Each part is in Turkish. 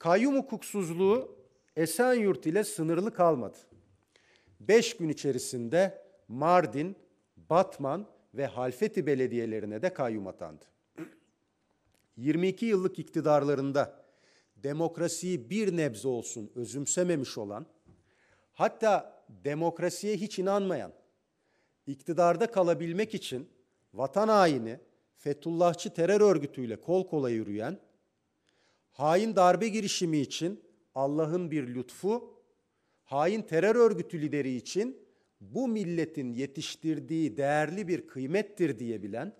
Kayyum hukuksuzluğu Esenyurt ile sınırlı kalmadı. Beş gün içerisinde Mardin, Batman ve Halfeti belediyelerine de kayyum atandı. 22 yıllık iktidarlarında demokrasiyi bir nebze olsun özümsememiş olan, hatta demokrasiye hiç inanmayan, iktidarda kalabilmek için vatan haini, Fethullahçı terör örgütüyle kol kola yürüyen hain darbe girişimi için Allah'ın bir lütfu, hain terör örgütü lideri için bu milletin yetiştirdiği değerli bir kıymettir diyebilen,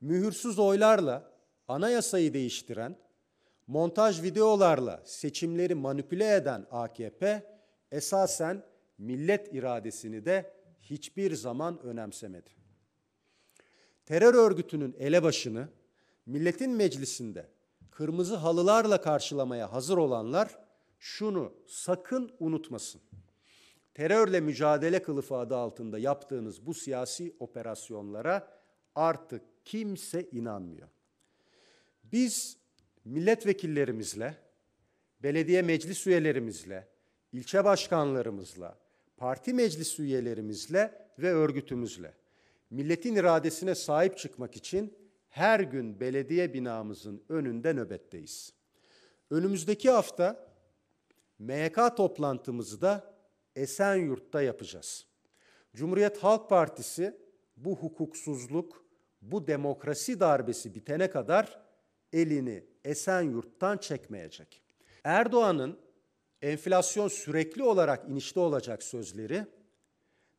mühürsüz oylarla anayasayı değiştiren, montaj videolarla seçimleri manipüle eden AKP esasen millet iradesini de hiçbir zaman önemsemedi. Terör örgütünün elebaşını milletin meclisinde kırmızı halılarla karşılamaya hazır olanlar şunu sakın unutmasın. Terörle mücadele kılıfı adı altında yaptığınız bu siyasi operasyonlara artık kimse inanmıyor. Biz milletvekillerimizle, belediye meclis üyelerimizle, ilçe başkanlarımızla, parti meclis üyelerimizle ve örgütümüzle milletin iradesine sahip çıkmak için her gün belediye binamızın önünde nöbetteyiz. Önümüzdeki hafta MK toplantımızı da Esenyurt'ta yapacağız. Cumhuriyet Halk Partisi bu hukuksuzluk, bu demokrasi darbesi bitene kadar elini Esenyurt'tan çekmeyecek. Erdoğan'ın enflasyon sürekli olarak inişte olacak sözleri,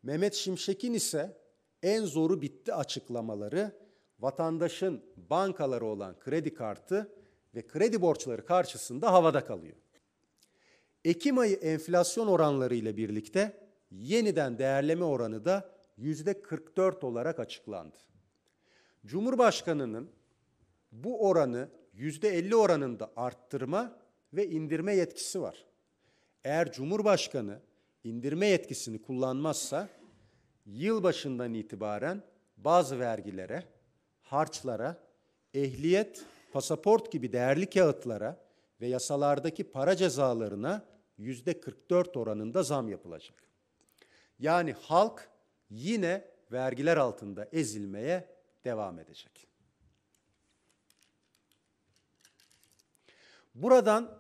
Mehmet Şimşek'in ise en zoru bitti açıklamaları vatandaşın bankaları olan kredi kartı ve kredi borçları karşısında havada kalıyor. Ekim ayı enflasyon oranları ile birlikte yeniden değerleme oranı da %44 olarak açıklandı. Cumhurbaşkanının bu oranı %50 oranında arttırma ve indirme yetkisi var. Eğer Cumhurbaşkanı indirme yetkisini kullanmazsa yılbaşından itibaren bazı vergilere harçlara, ehliyet, pasaport gibi değerli kağıtlara ve yasalardaki para cezalarına yüzde 44 oranında zam yapılacak. Yani halk yine vergiler altında ezilmeye devam edecek. Buradan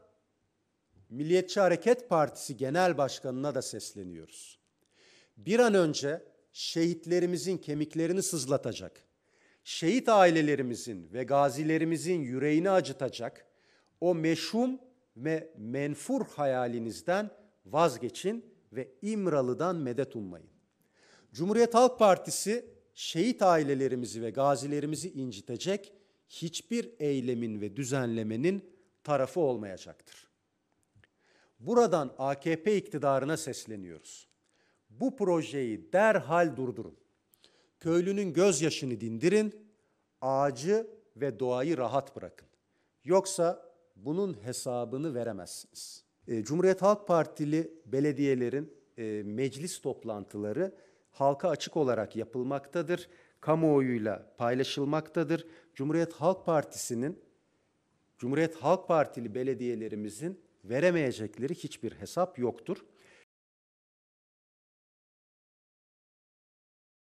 Milliyetçi Hareket Partisi Genel Başkanı'na da sesleniyoruz. Bir an önce şehitlerimizin kemiklerini sızlatacak şehit ailelerimizin ve gazilerimizin yüreğini acıtacak o meşhum ve menfur hayalinizden vazgeçin ve İmralı'dan medet ummayın. Cumhuriyet Halk Partisi şehit ailelerimizi ve gazilerimizi incitecek hiçbir eylemin ve düzenlemenin tarafı olmayacaktır. Buradan AKP iktidarına sesleniyoruz. Bu projeyi derhal durdurun. Köylünün gözyaşını dindirin, ağacı ve doğayı rahat bırakın. Yoksa bunun hesabını veremezsiniz. E, Cumhuriyet Halk Partili belediyelerin e, meclis toplantıları halka açık olarak yapılmaktadır. Kamuoyuyla paylaşılmaktadır. Cumhuriyet Halk Partisi'nin, Cumhuriyet Halk Partili belediyelerimizin veremeyecekleri hiçbir hesap yoktur.